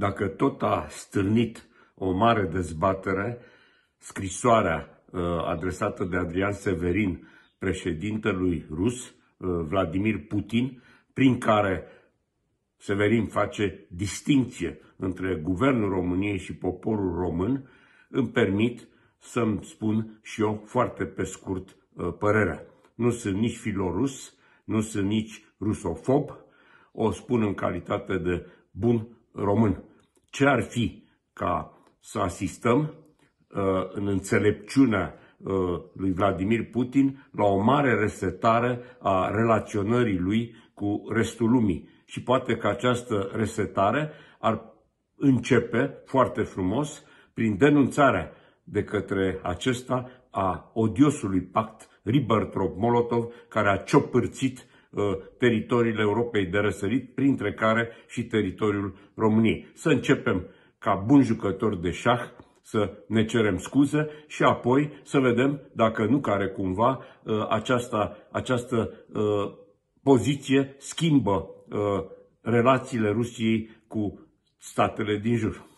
dacă tot a stârnit o mare dezbatere, scrisoarea uh, adresată de Adrian Severin președintelui rus, uh, Vladimir Putin, prin care Severin face distinție între guvernul României și poporul român, îmi permit să-mi spun și eu foarte pe scurt uh, părerea. Nu sunt nici filorus, nu sunt nici rusofob, o spun în calitate de bun român ce ar fi ca să asistăm uh, în înțelepciunea uh, lui Vladimir Putin la o mare resetare a relaționării lui cu restul lumii. Și poate că această resetare ar începe foarte frumos prin denunțarea de către acesta a odiosului pact Ribbentrop-Molotov care a ciopârțit Uh, teritoriile Europei de răsărit, printre care și teritoriul României. Să începem ca bun jucător de șah să ne cerem scuze și apoi să vedem dacă nu care cumva uh, aceasta, această uh, poziție schimbă relațiile Rusiei cu statele din jur.